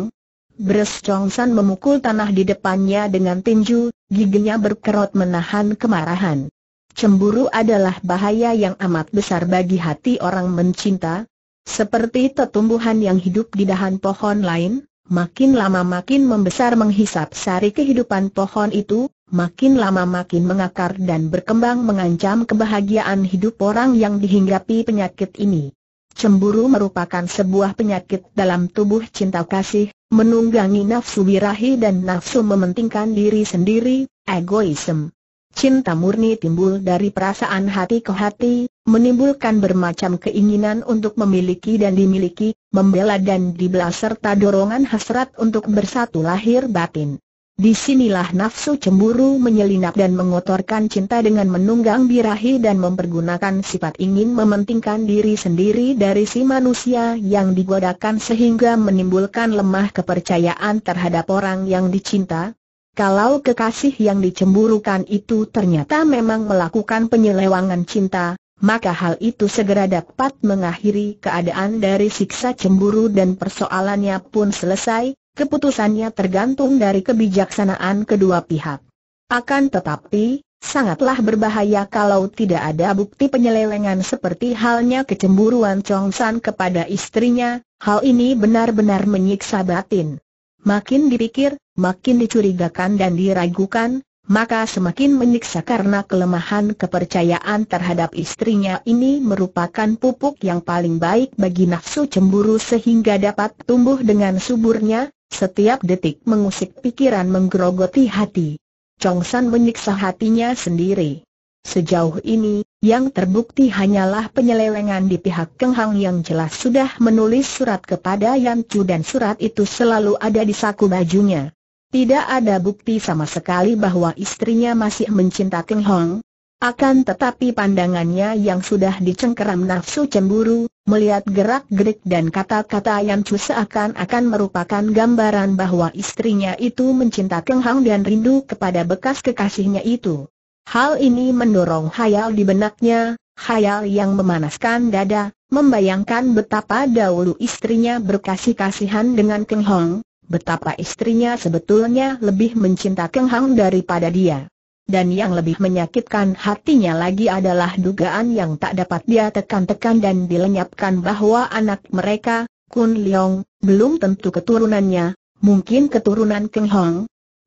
Bres Chong San memukul tanah di depannya dengan tinju, giginya berkerut menahan kemarahan. Cemburu adalah bahaya yang amat besar bagi hati orang mencinta, seperti tetumbuhan yang hidup di dahan pohon lain, Makin lama makin membesar menghisap sari kehidupan pohon itu, makin lama makin mengakar dan berkembang mengancam kebahagiaan hidup orang yang dihinggapi penyakit ini. Cemburu merupakan sebuah penyakit dalam tubuh cinta kasih, menunggangi nafsu birahi dan nafsu mementingkan diri sendiri, egoisme. Cinta murni timbul dari perasaan hati ke hati, menimbulkan bermacam keinginan untuk memiliki dan dimiliki, membela dan dibelah serta dorongan hasrat untuk bersatu lahir batin. Disinilah nafsu cemburu menyelinap dan mengotorkan cinta dengan menunggang birahi dan mempergunakan sifat ingin mementingkan diri sendiri dari si manusia yang digodakan sehingga menimbulkan lemah kepercayaan terhadap orang yang dicinta, kalau kekasih yang dicemburukan itu ternyata memang melakukan penyelewangan cinta, maka hal itu segera dapat mengakhiri keadaan dari siksa cemburu dan persoalannya pun selesai, keputusannya tergantung dari kebijaksanaan kedua pihak. Akan tetapi, sangatlah berbahaya kalau tidak ada bukti penyelewengan seperti halnya kecemburuan Chong San kepada istrinya, hal ini benar-benar menyiksa batin. Makin dipikir, makin dicurigakan dan diragukan, maka semakin menyiksa karena kelemahan kepercayaan terhadap istrinya ini merupakan pupuk yang paling baik bagi nafsu cemburu sehingga dapat tumbuh dengan suburnya, setiap detik mengusik pikiran menggerogoti hati. Chong San menyiksa hatinya sendiri. Sejauh ini, yang terbukti hanyalah penyelewengan di pihak Keng Hang yang jelas sudah menulis surat kepada Yan Chu dan surat itu selalu ada di saku bajunya. Tidak ada bukti sama sekali bahwa istrinya masih mencinta Ting Hong. Akan tetapi pandangannya yang sudah dicengkeram nafsu cemburu, melihat gerak-gerik dan kata-kata yang cu seakan-akan merupakan gambaran bahwa istrinya itu mencinta Keng Hong dan rindu kepada bekas kekasihnya itu. Hal ini mendorong hayal di benaknya, hayal yang memanaskan dada, membayangkan betapa dahulu istrinya berkasih-kasihan dengan Keng Hong, betapa istrinya sebetulnya lebih mencinta Keng Hang daripada dia. Dan yang lebih menyakitkan hatinya lagi adalah dugaan yang tak dapat dia tekan-tekan dan dilenyapkan bahwa anak mereka, Kun Leong, belum tentu keturunannya, mungkin keturunan Keng Hong.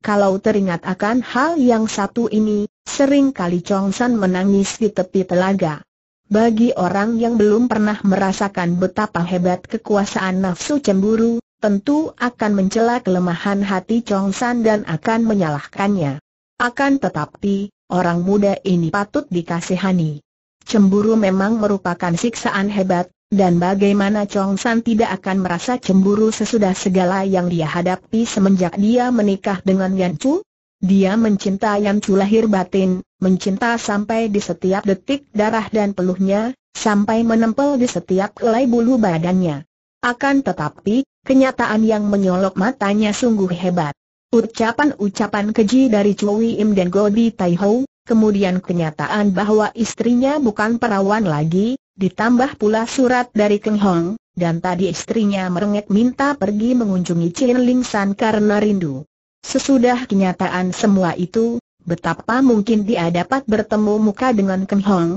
Kalau teringat akan hal yang satu ini, sering kali Chong San menangis di tepi telaga. Bagi orang yang belum pernah merasakan betapa hebat kekuasaan nafsu cemburu, tentu akan mencela kelemahan hati Chong San dan akan menyalahkannya. Akan tetapi, orang muda ini patut dikasihani. Cemburu memang merupakan siksaan hebat, dan bagaimana Chong San tidak akan merasa cemburu sesudah segala yang dia hadapi semenjak dia menikah dengan Yan Chu? Dia mencinta Yan Chu lahir batin, mencinta sampai di setiap detik darah dan peluhnya, sampai menempel di setiap helai bulu badannya. Akan tetapi, Kenyataan yang menyolok matanya sungguh hebat. Ucapan-ucapan keji dari Chui Im dan Godi Tai Hou, kemudian kenyataan bahwa istrinya bukan perawan lagi, ditambah pula surat dari Keng Hong, dan tadi istrinya merengek minta pergi mengunjungi Chin Ling San karena rindu. Sesudah kenyataan semua itu, betapa mungkin dia dapat bertemu muka dengan Keng Hong,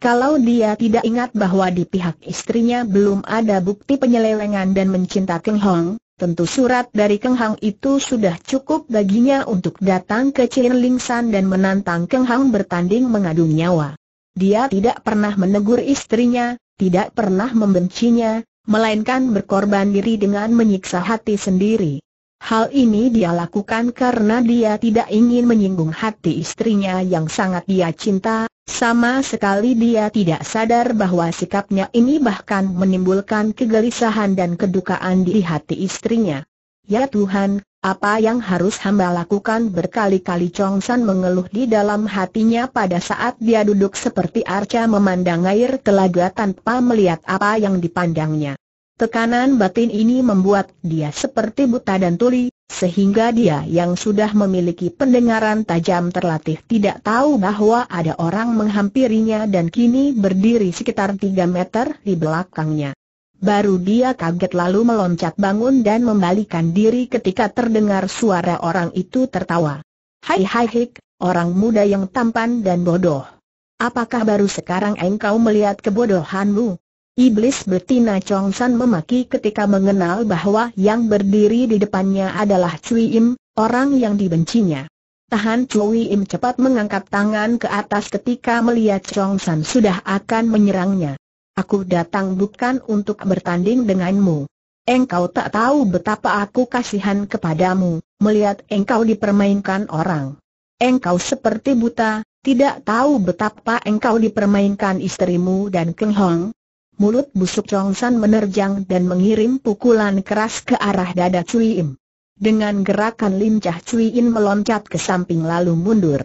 kalau dia tidak ingat bahwa di pihak istrinya belum ada bukti penyelewengan dan mencinta Keng Hong, tentu surat dari Keng Hong itu sudah cukup baginya untuk datang ke Chin Ling San dan menantang Keng Hong bertanding mengadu nyawa. Dia tidak pernah menegur istrinya, tidak pernah membencinya, melainkan berkorban diri dengan menyiksa hati sendiri. Hal ini dia lakukan karena dia tidak ingin menyinggung hati istrinya yang sangat dia cinta, sama sekali dia tidak sadar bahwa sikapnya ini bahkan menimbulkan kegelisahan dan kedukaan di hati istrinya. Ya Tuhan, apa yang harus hamba lakukan berkali-kali Chong San mengeluh di dalam hatinya pada saat dia duduk seperti arca memandang air telaga tanpa melihat apa yang dipandangnya. Tekanan batin ini membuat dia seperti buta dan tuli, sehingga dia yang sudah memiliki pendengaran tajam terlatih tidak tahu bahwa ada orang menghampirinya dan kini berdiri sekitar 3 meter di belakangnya. Baru dia kaget lalu meloncat bangun dan membalikan diri ketika terdengar suara orang itu tertawa. Hai hai hik, orang muda yang tampan dan bodoh. Apakah baru sekarang engkau melihat kebodohanmu? Iblis betina Chong San memaki ketika mengenal bahwa yang berdiri di depannya adalah Cui Im, orang yang dibencinya. Tahan Cui Im cepat mengangkat tangan ke atas ketika melihat Chong San sudah akan menyerangnya. Aku datang bukan untuk bertanding denganmu. Engkau tak tahu betapa aku kasihan kepadamu, melihat engkau dipermainkan orang. Engkau seperti buta, tidak tahu betapa engkau dipermainkan istrimu dan Keng Hong, mulut busuk Chong San menerjang dan mengirim pukulan keras ke arah dada Cui Im. Dengan gerakan lincah Cui Im meloncat ke samping lalu mundur.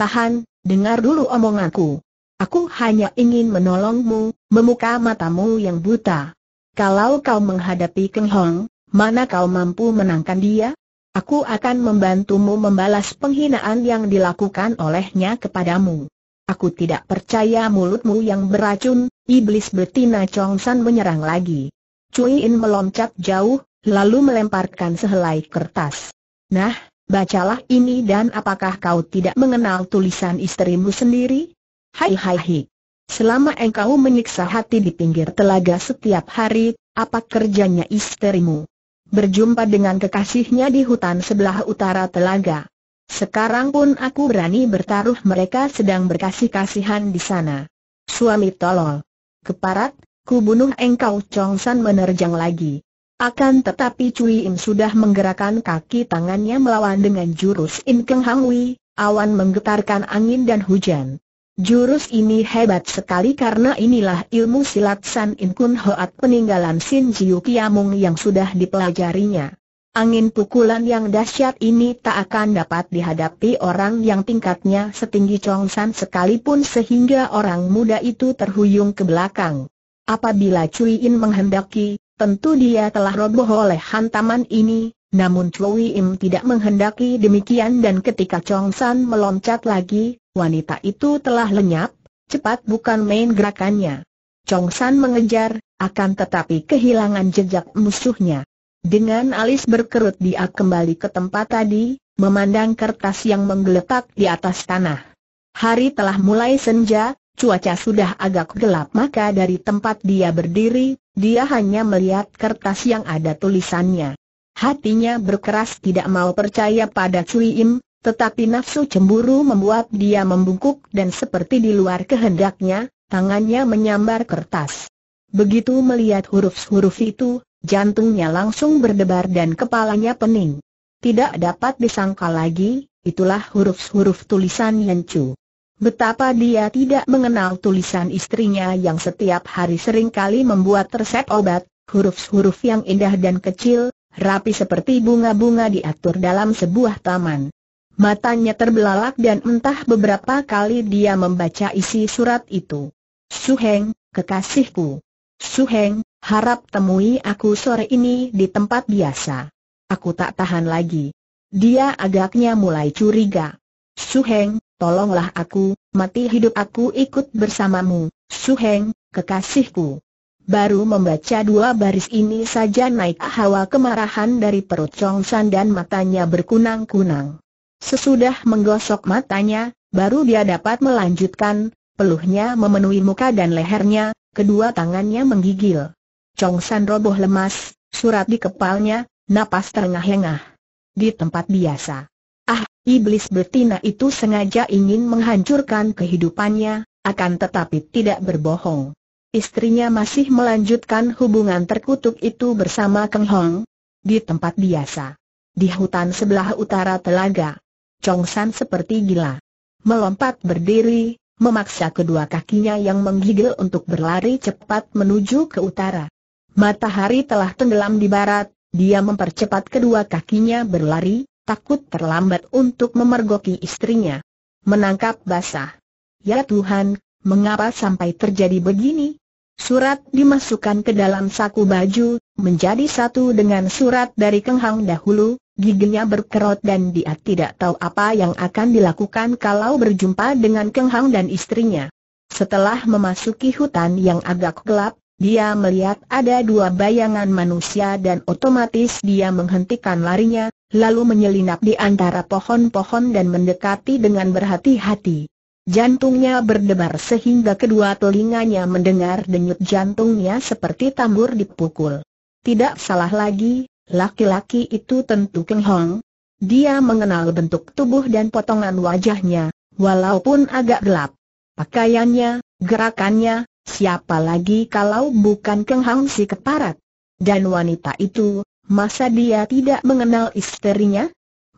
Tahan, dengar dulu omonganku. Aku hanya ingin menolongmu, memuka matamu yang buta. Kalau kau menghadapi Keng Hong, mana kau mampu menangkan dia? Aku akan membantumu membalas penghinaan yang dilakukan olehnya kepadamu. Aku tidak percaya mulutmu yang beracun, Iblis betina Chong San menyerang lagi. Cui In melompat jauh, lalu melemparkan sehelai kertas. Nah, bacalah ini dan apakah kau tidak mengenal tulisan istrimu sendiri? Hai hai hai. Selama engkau menyiksa hati di pinggir telaga setiap hari, apa kerjanya istrimu? Berjumpa dengan kekasihnya di hutan sebelah utara telaga. Sekarang pun aku berani bertaruh mereka sedang berkasih-kasihan di sana. Suami tolol keparat, ku bunuh engkau Chong San menerjang lagi. Akan tetapi Cui Im sudah menggerakkan kaki tangannya melawan dengan jurus In Keng Hang Wei, awan menggetarkan angin dan hujan. Jurus ini hebat sekali karena inilah ilmu silat San In Kun Hoat peninggalan Sin Jiu Kiamung yang sudah dipelajarinya. Angin pukulan yang dahsyat ini tak akan dapat dihadapi orang yang tingkatnya setinggi Chong San sekalipun sehingga orang muda itu terhuyung ke belakang. Apabila Cui In menghendaki, tentu dia telah roboh oleh hantaman ini, namun Chui Im tidak menghendaki demikian dan ketika Chong San meloncat lagi, wanita itu telah lenyap, cepat bukan main gerakannya. Chong San mengejar, akan tetapi kehilangan jejak musuhnya. Dengan alis berkerut dia kembali ke tempat tadi, memandang kertas yang menggeletak di atas tanah. Hari telah mulai senja, cuaca sudah agak gelap maka dari tempat dia berdiri, dia hanya melihat kertas yang ada tulisannya. Hatinya berkeras tidak mau percaya pada Cui Im, tetapi nafsu cemburu membuat dia membungkuk dan seperti di luar kehendaknya, tangannya menyambar kertas. Begitu melihat huruf-huruf itu, Jantungnya langsung berdebar dan kepalanya pening. Tidak dapat disangka lagi, itulah huruf-huruf tulisan Chu. Betapa dia tidak mengenal tulisan istrinya yang setiap hari sering kali membuat resep obat, huruf-huruf yang indah dan kecil, rapi seperti bunga-bunga diatur dalam sebuah taman. Matanya terbelalak dan entah beberapa kali dia membaca isi surat itu. Suheng, kekasihku. Suheng, harap temui aku sore ini di tempat biasa. Aku tak tahan lagi. Dia agaknya mulai curiga. Suheng, tolonglah aku, mati hidup aku ikut bersamamu, Suheng, kekasihku. Baru membaca dua baris ini saja naik hawa kemarahan dari perut Chong San dan matanya berkunang-kunang. Sesudah menggosok matanya, baru dia dapat melanjutkan, peluhnya memenuhi muka dan lehernya, kedua tangannya menggigil. Chong San roboh lemas, surat di kepalnya, napas terengah-engah. Di tempat biasa. Ah, iblis betina itu sengaja ingin menghancurkan kehidupannya, akan tetapi tidak berbohong. Istrinya masih melanjutkan hubungan terkutuk itu bersama Keng Hong di tempat biasa. Di hutan sebelah utara telaga, Chong San seperti gila. Melompat berdiri, memaksa kedua kakinya yang menggigil untuk berlari cepat menuju ke utara. Matahari telah tenggelam di barat, dia mempercepat kedua kakinya berlari, takut terlambat untuk memergoki istrinya. Menangkap basah. Ya Tuhan, mengapa sampai terjadi begini? Surat dimasukkan ke dalam saku baju, menjadi satu dengan surat dari Keng Hang dahulu, Giginya berkerut dan dia tidak tahu apa yang akan dilakukan kalau berjumpa dengan Keng Hang dan istrinya. Setelah memasuki hutan yang agak gelap, dia melihat ada dua bayangan manusia dan otomatis dia menghentikan larinya, lalu menyelinap di antara pohon-pohon dan mendekati dengan berhati-hati. Jantungnya berdebar sehingga kedua telinganya mendengar denyut jantungnya seperti tambur dipukul. Tidak salah lagi, Laki-laki itu tentu Keng Hong. Dia mengenal bentuk tubuh dan potongan wajahnya, walaupun agak gelap. Pakaiannya, gerakannya, siapa lagi kalau bukan Keng Hong si keparat? Dan wanita itu, masa dia tidak mengenal istrinya?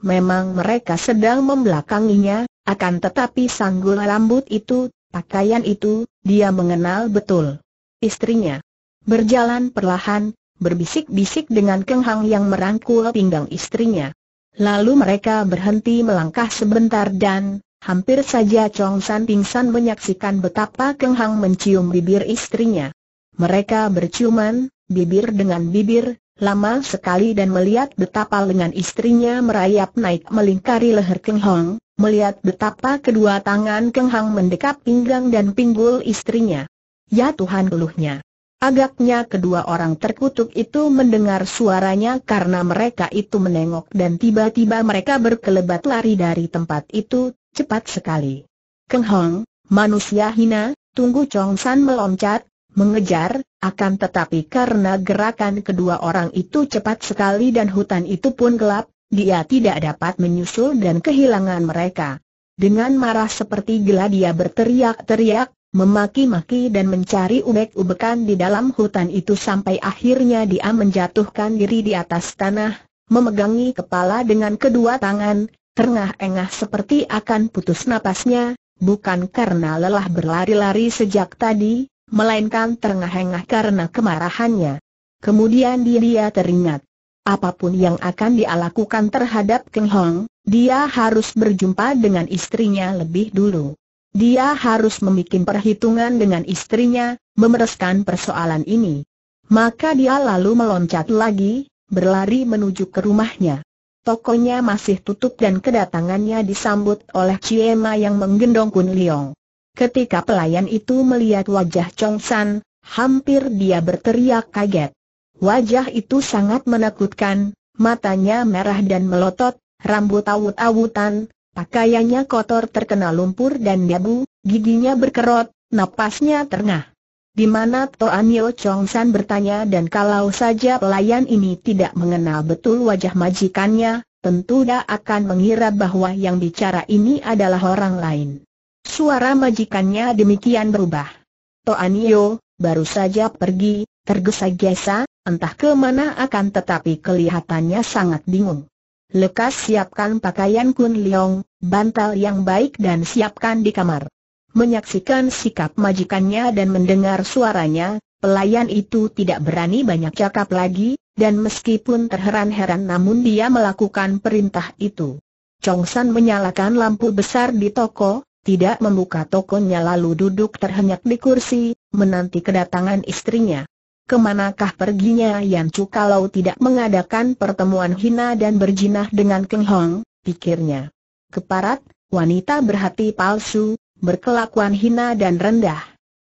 Memang mereka sedang membelakanginya, akan tetapi sanggul rambut itu, pakaian itu, dia mengenal betul. Istrinya. Berjalan perlahan, berbisik-bisik dengan Keng Hang yang merangkul pinggang istrinya. Lalu mereka berhenti melangkah sebentar dan, hampir saja Chong San pingsan menyaksikan betapa Keng Hang mencium bibir istrinya. Mereka berciuman, bibir dengan bibir, lama sekali dan melihat betapa lengan istrinya merayap naik melingkari leher Keng Hang, melihat betapa kedua tangan Keng Hang mendekap pinggang dan pinggul istrinya. Ya Tuhan keluhnya. Agaknya kedua orang terkutuk itu mendengar suaranya karena mereka itu menengok dan tiba-tiba mereka berkelebat lari dari tempat itu, cepat sekali. Keng Hong, manusia hina, tunggu Chong San meloncat, mengejar, akan tetapi karena gerakan kedua orang itu cepat sekali dan hutan itu pun gelap, dia tidak dapat menyusul dan kehilangan mereka. Dengan marah seperti gila dia berteriak-teriak, memaki-maki dan mencari ubek-ubekan di dalam hutan itu sampai akhirnya dia menjatuhkan diri di atas tanah, memegangi kepala dengan kedua tangan, terengah-engah seperti akan putus napasnya, bukan karena lelah berlari-lari sejak tadi, melainkan terengah-engah karena kemarahannya. Kemudian dia teringat, apapun yang akan dia lakukan terhadap Keng Hong, dia harus berjumpa dengan istrinya lebih dulu. Dia harus membuat perhitungan dengan istrinya, memereskan persoalan ini. Maka dia lalu meloncat lagi, berlari menuju ke rumahnya. Tokonya masih tutup dan kedatangannya disambut oleh Ciema yang menggendong Kun Leong. Ketika pelayan itu melihat wajah Chong San, hampir dia berteriak kaget. Wajah itu sangat menakutkan, matanya merah dan melotot, rambut awut-awutan, Pakaiannya kotor terkena lumpur dan debu, giginya berkerut, napasnya terengah. Di mana Toan Yo Chong San bertanya dan kalau saja pelayan ini tidak mengenal betul wajah majikannya, tentu dia akan mengira bahwa yang bicara ini adalah orang lain. Suara majikannya demikian berubah. Toan Yeo, baru saja pergi, tergesa-gesa, entah kemana akan tetapi kelihatannya sangat bingung. Lekas siapkan pakaian Kun Leong, bantal yang baik dan siapkan di kamar. Menyaksikan sikap majikannya dan mendengar suaranya, pelayan itu tidak berani banyak cakap lagi, dan meskipun terheran-heran namun dia melakukan perintah itu. Chong San menyalakan lampu besar di toko, tidak membuka tokonya lalu duduk terhenyak di kursi, menanti kedatangan istrinya kemanakah perginya Yan Chu kalau tidak mengadakan pertemuan hina dan berjinah dengan Keng Hong, pikirnya. Keparat, wanita berhati palsu, berkelakuan hina dan rendah.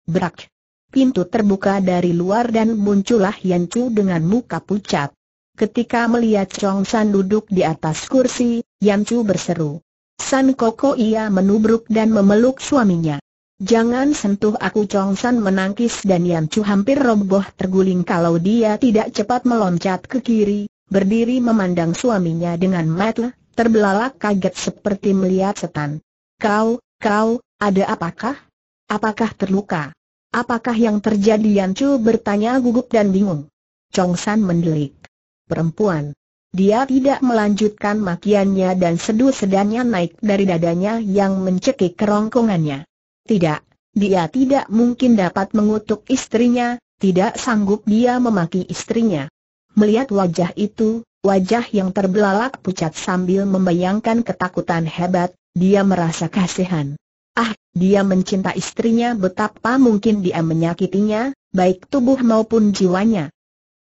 Berak. Pintu terbuka dari luar dan muncullah Yan Chu dengan muka pucat. Ketika melihat Chong San duduk di atas kursi, Yan Chu berseru. San Koko ia menubruk dan memeluk suaminya. Jangan sentuh aku Chong San menangkis dan Yan Chu hampir roboh terguling kalau dia tidak cepat meloncat ke kiri, berdiri memandang suaminya dengan mata terbelalak kaget seperti melihat setan. Kau, kau, ada apakah? Apakah terluka? Apakah yang terjadi Yan Chu bertanya gugup dan bingung. Chong San mendelik. Perempuan. Dia tidak melanjutkan makiannya dan sedu sedannya naik dari dadanya yang mencekik kerongkongannya. Tidak, dia tidak mungkin dapat mengutuk istrinya, tidak sanggup dia memaki istrinya. Melihat wajah itu, wajah yang terbelalak pucat sambil membayangkan ketakutan hebat, dia merasa kasihan. Ah, dia mencinta istrinya betapa mungkin dia menyakitinya, baik tubuh maupun jiwanya.